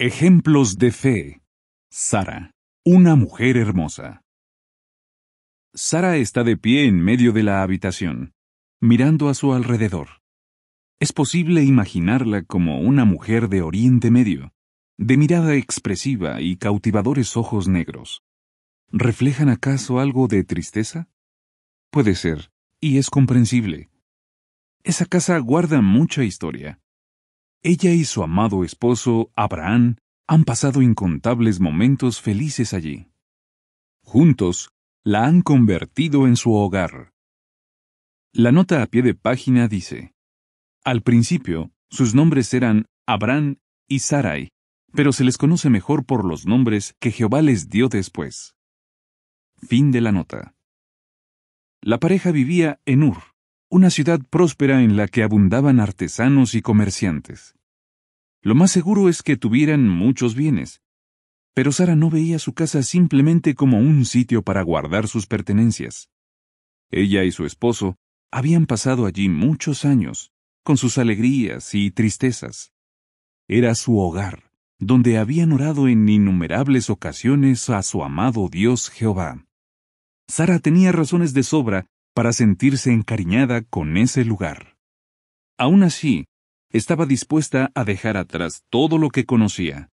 Ejemplos de fe. Sara, una mujer hermosa. Sara está de pie en medio de la habitación, mirando a su alrededor. Es posible imaginarla como una mujer de Oriente Medio, de mirada expresiva y cautivadores ojos negros. ¿Reflejan acaso algo de tristeza? Puede ser, y es comprensible. Esa casa guarda mucha historia. Ella y su amado esposo, Abraham, han pasado incontables momentos felices allí. Juntos, la han convertido en su hogar. La nota a pie de página dice, Al principio, sus nombres eran Abraham y Sarai, pero se les conoce mejor por los nombres que Jehová les dio después. Fin de la nota. La pareja vivía en Ur, una ciudad próspera en la que abundaban artesanos y comerciantes. Lo más seguro es que tuvieran muchos bienes, pero Sara no veía su casa simplemente como un sitio para guardar sus pertenencias. Ella y su esposo habían pasado allí muchos años, con sus alegrías y tristezas. Era su hogar, donde habían orado en innumerables ocasiones a su amado Dios Jehová. Sara tenía razones de sobra para sentirse encariñada con ese lugar. Aún así, estaba dispuesta a dejar atrás todo lo que conocía.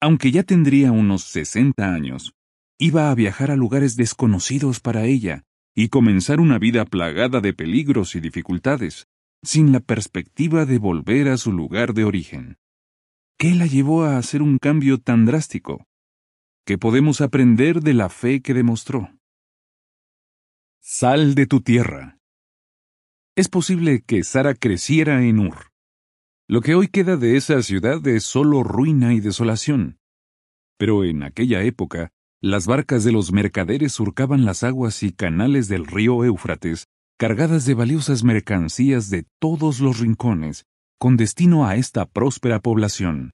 Aunque ya tendría unos 60 años, iba a viajar a lugares desconocidos para ella y comenzar una vida plagada de peligros y dificultades, sin la perspectiva de volver a su lugar de origen. ¿Qué la llevó a hacer un cambio tan drástico? ¿Qué podemos aprender de la fe que demostró? Sal de tu tierra. Es posible que Sara creciera en Ur. Lo que hoy queda de esa ciudad es solo ruina y desolación. Pero en aquella época, las barcas de los mercaderes surcaban las aguas y canales del río Éufrates, cargadas de valiosas mercancías de todos los rincones, con destino a esta próspera población.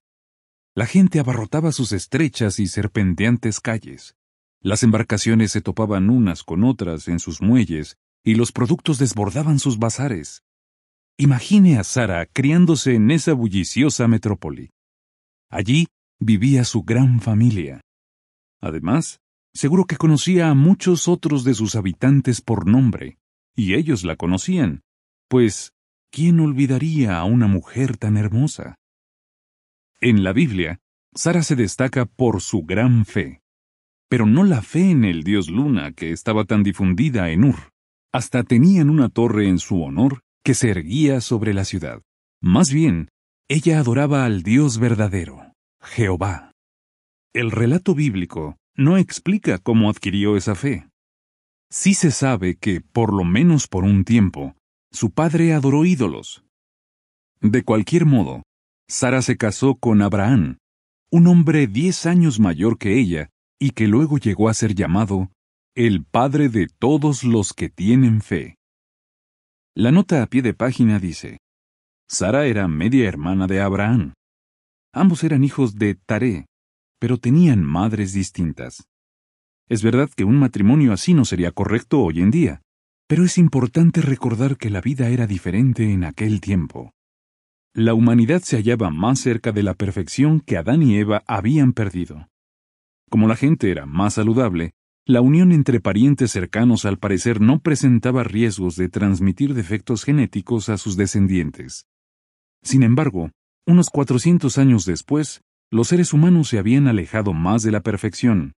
La gente abarrotaba sus estrechas y serpenteantes calles. Las embarcaciones se topaban unas con otras en sus muelles y los productos desbordaban sus bazares. Imagine a Sara criándose en esa bulliciosa metrópoli. Allí vivía su gran familia. Además, seguro que conocía a muchos otros de sus habitantes por nombre, y ellos la conocían, pues ¿quién olvidaría a una mujer tan hermosa? En la Biblia, Sara se destaca por su gran fe pero no la fe en el dios Luna que estaba tan difundida en Ur. Hasta tenían una torre en su honor que se erguía sobre la ciudad. Más bien, ella adoraba al Dios verdadero, Jehová. El relato bíblico no explica cómo adquirió esa fe. Sí se sabe que, por lo menos por un tiempo, su padre adoró ídolos. De cualquier modo, Sara se casó con Abraham, un hombre diez años mayor que ella, y que luego llegó a ser llamado el Padre de todos los que tienen fe. La nota a pie de página dice, Sara era media hermana de Abraham. Ambos eran hijos de Taré, pero tenían madres distintas. Es verdad que un matrimonio así no sería correcto hoy en día, pero es importante recordar que la vida era diferente en aquel tiempo. La humanidad se hallaba más cerca de la perfección que Adán y Eva habían perdido. Como la gente era más saludable, la unión entre parientes cercanos al parecer no presentaba riesgos de transmitir defectos genéticos a sus descendientes. Sin embargo, unos 400 años después, los seres humanos se habían alejado más de la perfección.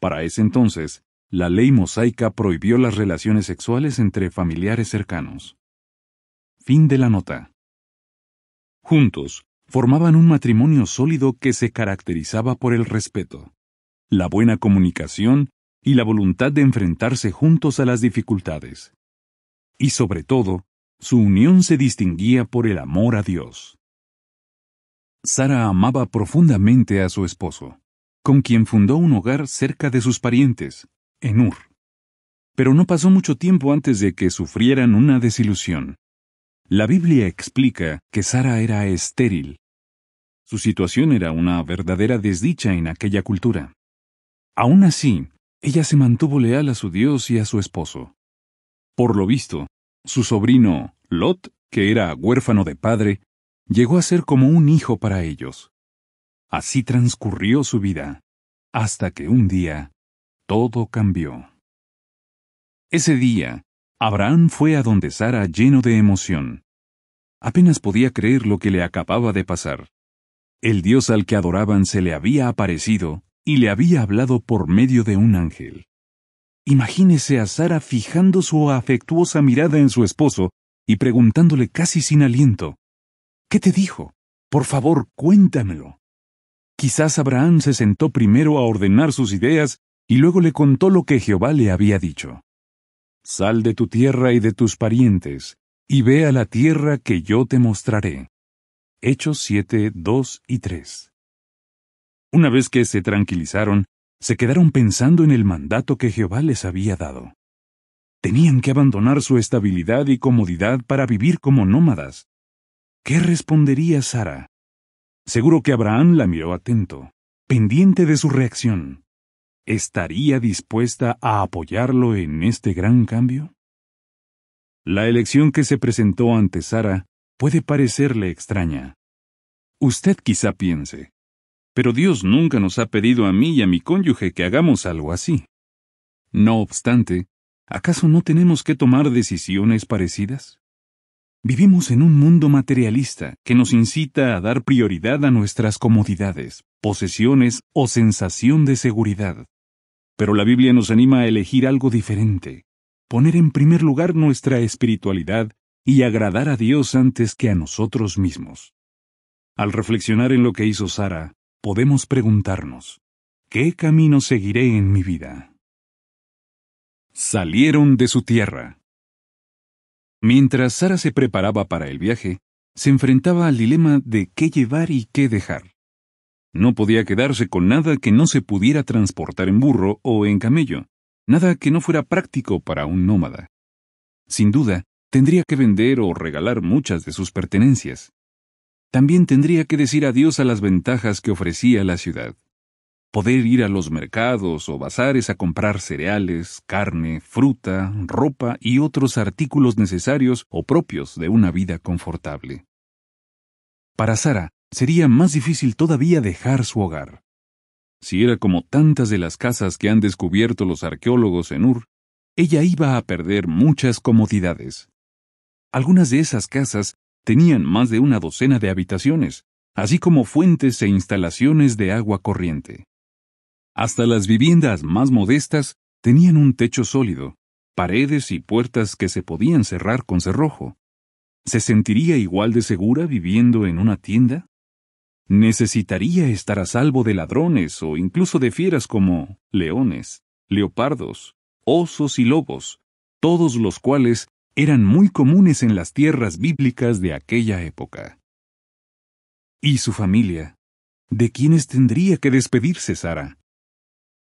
Para ese entonces, la ley mosaica prohibió las relaciones sexuales entre familiares cercanos. Fin de la nota. Juntos, formaban un matrimonio sólido que se caracterizaba por el respeto la buena comunicación y la voluntad de enfrentarse juntos a las dificultades. Y sobre todo, su unión se distinguía por el amor a Dios. Sara amaba profundamente a su esposo, con quien fundó un hogar cerca de sus parientes, en Ur. Pero no pasó mucho tiempo antes de que sufrieran una desilusión. La Biblia explica que Sara era estéril. Su situación era una verdadera desdicha en aquella cultura. Aún así, ella se mantuvo leal a su Dios y a su esposo. Por lo visto, su sobrino, Lot, que era huérfano de padre, llegó a ser como un hijo para ellos. Así transcurrió su vida, hasta que un día todo cambió. Ese día, Abraham fue a donde Sara lleno de emoción. Apenas podía creer lo que le acababa de pasar. El Dios al que adoraban se le había aparecido y le había hablado por medio de un ángel. Imagínese a Sara fijando su afectuosa mirada en su esposo y preguntándole casi sin aliento, ¿Qué te dijo? Por favor, cuéntamelo. Quizás Abraham se sentó primero a ordenar sus ideas y luego le contó lo que Jehová le había dicho. Sal de tu tierra y de tus parientes, y ve a la tierra que yo te mostraré. Hechos 7, 2 y 3. Una vez que se tranquilizaron, se quedaron pensando en el mandato que Jehová les había dado. Tenían que abandonar su estabilidad y comodidad para vivir como nómadas. ¿Qué respondería Sara? Seguro que Abraham la miró atento, pendiente de su reacción. ¿Estaría dispuesta a apoyarlo en este gran cambio? La elección que se presentó ante Sara puede parecerle extraña. Usted quizá piense, pero Dios nunca nos ha pedido a mí y a mi cónyuge que hagamos algo así. No obstante, ¿acaso no tenemos que tomar decisiones parecidas? Vivimos en un mundo materialista que nos incita a dar prioridad a nuestras comodidades, posesiones o sensación de seguridad. Pero la Biblia nos anima a elegir algo diferente, poner en primer lugar nuestra espiritualidad y agradar a Dios antes que a nosotros mismos. Al reflexionar en lo que hizo Sara, podemos preguntarnos, ¿qué camino seguiré en mi vida? Salieron de su tierra. Mientras Sara se preparaba para el viaje, se enfrentaba al dilema de qué llevar y qué dejar. No podía quedarse con nada que no se pudiera transportar en burro o en camello, nada que no fuera práctico para un nómada. Sin duda, tendría que vender o regalar muchas de sus pertenencias. También tendría que decir adiós a las ventajas que ofrecía la ciudad. Poder ir a los mercados o bazares a comprar cereales, carne, fruta, ropa y otros artículos necesarios o propios de una vida confortable. Para Sara, sería más difícil todavía dejar su hogar. Si era como tantas de las casas que han descubierto los arqueólogos en Ur, ella iba a perder muchas comodidades. Algunas de esas casas Tenían más de una docena de habitaciones, así como fuentes e instalaciones de agua corriente. Hasta las viviendas más modestas tenían un techo sólido, paredes y puertas que se podían cerrar con cerrojo. ¿Se sentiría igual de segura viviendo en una tienda? Necesitaría estar a salvo de ladrones o incluso de fieras como leones, leopardos, osos y lobos, todos los cuales eran muy comunes en las tierras bíblicas de aquella época. ¿Y su familia? ¿De quiénes tendría que despedirse Sara?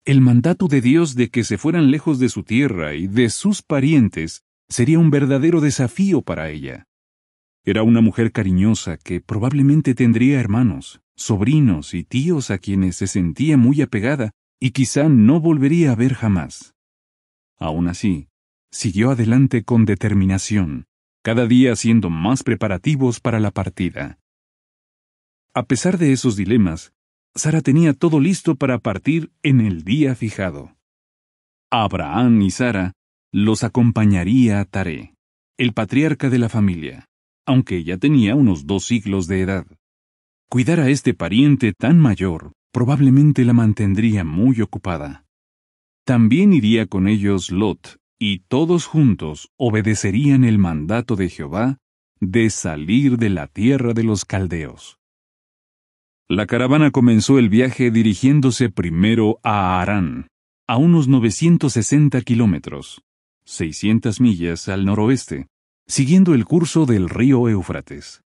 El mandato de Dios de que se fueran lejos de su tierra y de sus parientes sería un verdadero desafío para ella. Era una mujer cariñosa que probablemente tendría hermanos, sobrinos y tíos a quienes se sentía muy apegada y quizá no volvería a ver jamás. Aún así, siguió adelante con determinación, cada día haciendo más preparativos para la partida. A pesar de esos dilemas, Sara tenía todo listo para partir en el día fijado. Abraham y Sara los acompañaría a Taré, el patriarca de la familia, aunque ya tenía unos dos siglos de edad. Cuidar a este pariente tan mayor probablemente la mantendría muy ocupada. También iría con ellos Lot, y todos juntos obedecerían el mandato de Jehová de salir de la tierra de los caldeos. La caravana comenzó el viaje dirigiéndose primero a Arán, a unos 960 kilómetros, 600 millas al noroeste, siguiendo el curso del río Éufrates.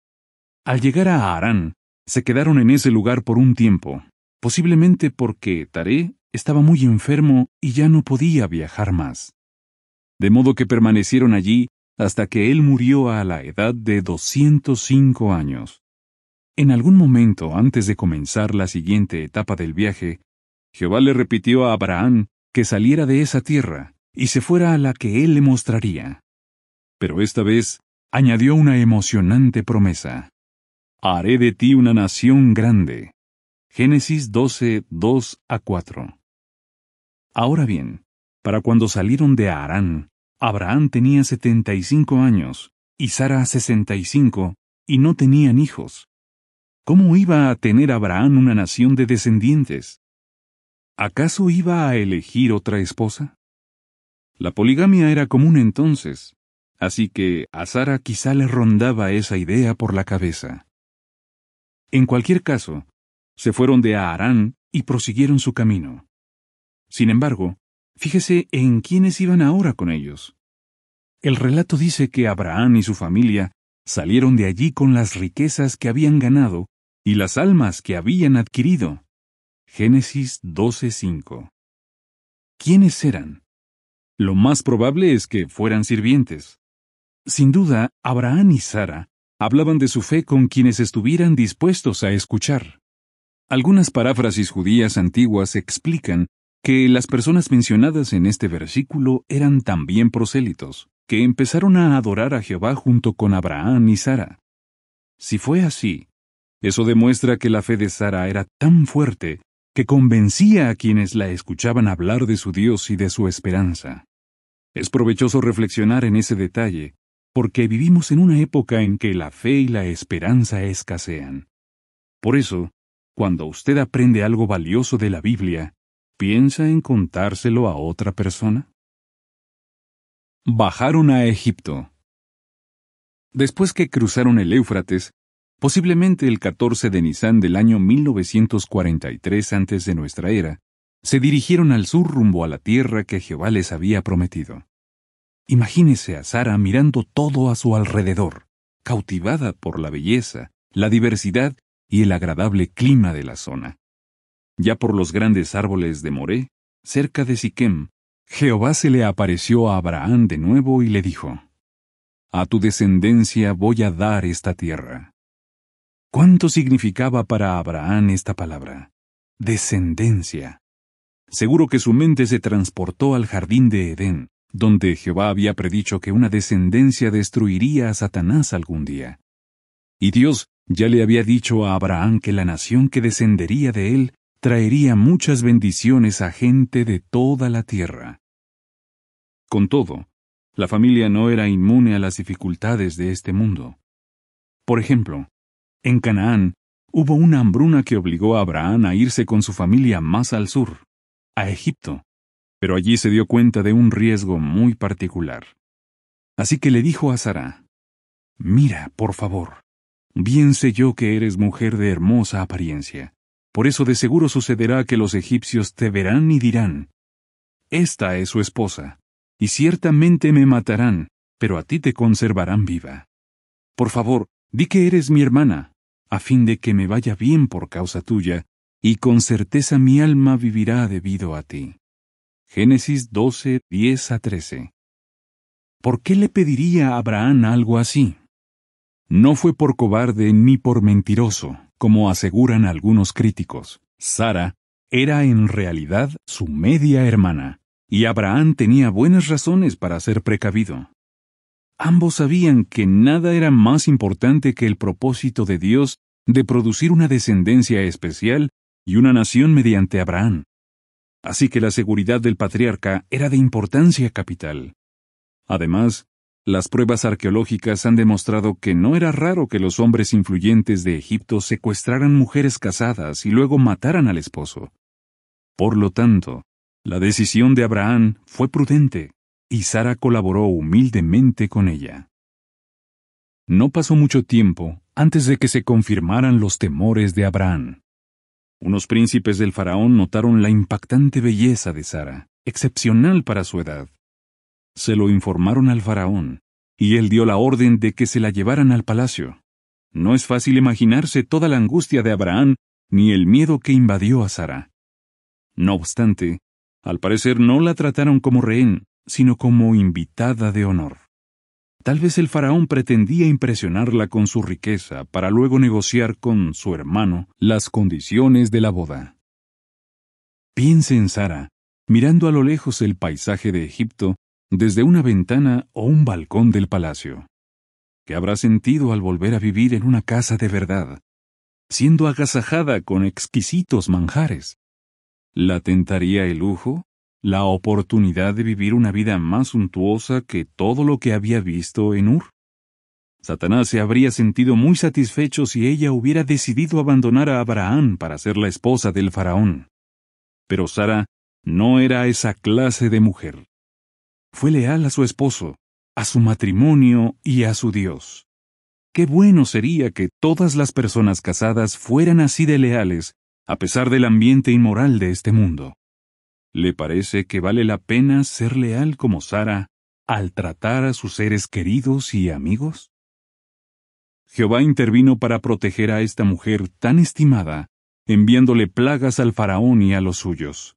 Al llegar a Arán, se quedaron en ese lugar por un tiempo, posiblemente porque Taré estaba muy enfermo y ya no podía viajar más de modo que permanecieron allí hasta que él murió a la edad de 205 años. En algún momento antes de comenzar la siguiente etapa del viaje, Jehová le repitió a Abraham que saliera de esa tierra y se fuera a la que él le mostraría. Pero esta vez añadió una emocionante promesa. Haré de ti una nación grande. Génesis 12, 2 a 4. Ahora bien, para cuando salieron de Arán, Abraham tenía 75 años, y Sara 65, y no tenían hijos. ¿Cómo iba a tener Abraham una nación de descendientes? ¿Acaso iba a elegir otra esposa? La poligamia era común entonces, así que a Sara quizá le rondaba esa idea por la cabeza. En cualquier caso, se fueron de Aarán y prosiguieron su camino. Sin embargo, Fíjese en quiénes iban ahora con ellos. El relato dice que Abraham y su familia salieron de allí con las riquezas que habían ganado y las almas que habían adquirido. Génesis 12:5. ¿Quiénes eran? Lo más probable es que fueran sirvientes. Sin duda, Abraham y Sara hablaban de su fe con quienes estuvieran dispuestos a escuchar. Algunas paráfrasis judías antiguas explican que las personas mencionadas en este versículo eran también prosélitos, que empezaron a adorar a Jehová junto con Abraham y Sara. Si fue así, eso demuestra que la fe de Sara era tan fuerte que convencía a quienes la escuchaban hablar de su Dios y de su esperanza. Es provechoso reflexionar en ese detalle, porque vivimos en una época en que la fe y la esperanza escasean. Por eso, cuando usted aprende algo valioso de la Biblia, ¿Piensa en contárselo a otra persona? Bajaron a Egipto. Después que cruzaron el Éufrates, posiblemente el 14 de nisán del año 1943 antes de nuestra era, se dirigieron al sur rumbo a la tierra que Jehová les había prometido. Imagínese a Sara mirando todo a su alrededor, cautivada por la belleza, la diversidad y el agradable clima de la zona ya por los grandes árboles de Moré, cerca de Siquem, Jehová se le apareció a Abraham de nuevo y le dijo, A tu descendencia voy a dar esta tierra. ¿Cuánto significaba para Abraham esta palabra? Descendencia. Seguro que su mente se transportó al jardín de Edén, donde Jehová había predicho que una descendencia destruiría a Satanás algún día. Y Dios ya le había dicho a Abraham que la nación que descendería de él traería muchas bendiciones a gente de toda la tierra. Con todo, la familia no era inmune a las dificultades de este mundo. Por ejemplo, en Canaán hubo una hambruna que obligó a Abraham a irse con su familia más al sur, a Egipto, pero allí se dio cuenta de un riesgo muy particular. Así que le dijo a Sara, Mira, por favor, bien sé yo que eres mujer de hermosa apariencia. Por eso de seguro sucederá que los egipcios te verán y dirán, Esta es su esposa, y ciertamente me matarán, pero a ti te conservarán viva. Por favor, di que eres mi hermana, a fin de que me vaya bien por causa tuya, y con certeza mi alma vivirá debido a ti. Génesis 12, 10 a 13. ¿Por qué le pediría a Abraham algo así? No fue por cobarde ni por mentiroso como aseguran algunos críticos. Sara era en realidad su media hermana, y Abraham tenía buenas razones para ser precavido. Ambos sabían que nada era más importante que el propósito de Dios de producir una descendencia especial y una nación mediante Abraham. Así que la seguridad del patriarca era de importancia capital. Además, las pruebas arqueológicas han demostrado que no era raro que los hombres influyentes de Egipto secuestraran mujeres casadas y luego mataran al esposo. Por lo tanto, la decisión de Abraham fue prudente, y Sara colaboró humildemente con ella. No pasó mucho tiempo antes de que se confirmaran los temores de Abraham. Unos príncipes del faraón notaron la impactante belleza de Sara, excepcional para su edad. Se lo informaron al faraón, y él dio la orden de que se la llevaran al palacio. No es fácil imaginarse toda la angustia de Abraham ni el miedo que invadió a Sara. No obstante, al parecer no la trataron como rehén, sino como invitada de honor. Tal vez el faraón pretendía impresionarla con su riqueza para luego negociar con su hermano las condiciones de la boda. Piense en Sara, mirando a lo lejos el paisaje de Egipto desde una ventana o un balcón del palacio. ¿Qué habrá sentido al volver a vivir en una casa de verdad, siendo agasajada con exquisitos manjares? ¿La tentaría el lujo? ¿La oportunidad de vivir una vida más suntuosa que todo lo que había visto en Ur? Satanás se habría sentido muy satisfecho si ella hubiera decidido abandonar a Abraham para ser la esposa del faraón. Pero Sara no era esa clase de mujer. Fue leal a su esposo, a su matrimonio y a su Dios. Qué bueno sería que todas las personas casadas fueran así de leales, a pesar del ambiente inmoral de este mundo. ¿Le parece que vale la pena ser leal como Sara al tratar a sus seres queridos y amigos? Jehová intervino para proteger a esta mujer tan estimada, enviándole plagas al faraón y a los suyos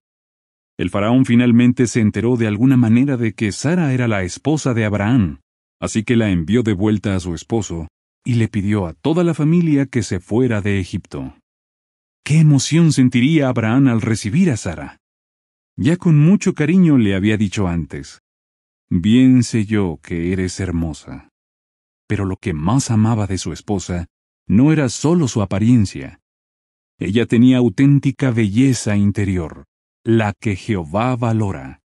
el faraón finalmente se enteró de alguna manera de que Sara era la esposa de Abraham, así que la envió de vuelta a su esposo, y le pidió a toda la familia que se fuera de Egipto. ¿Qué emoción sentiría Abraham al recibir a Sara? Ya con mucho cariño le había dicho antes, Bien sé yo que eres hermosa. Pero lo que más amaba de su esposa no era sólo su apariencia. Ella tenía auténtica belleza interior la que Jehová valora.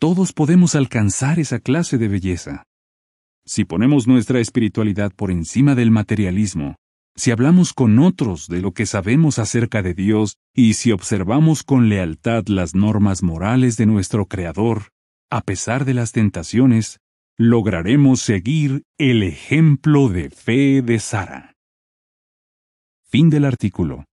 Todos podemos alcanzar esa clase de belleza. Si ponemos nuestra espiritualidad por encima del materialismo, si hablamos con otros de lo que sabemos acerca de Dios y si observamos con lealtad las normas morales de nuestro Creador, a pesar de las tentaciones, lograremos seguir el ejemplo de fe de Sara. Fin del artículo.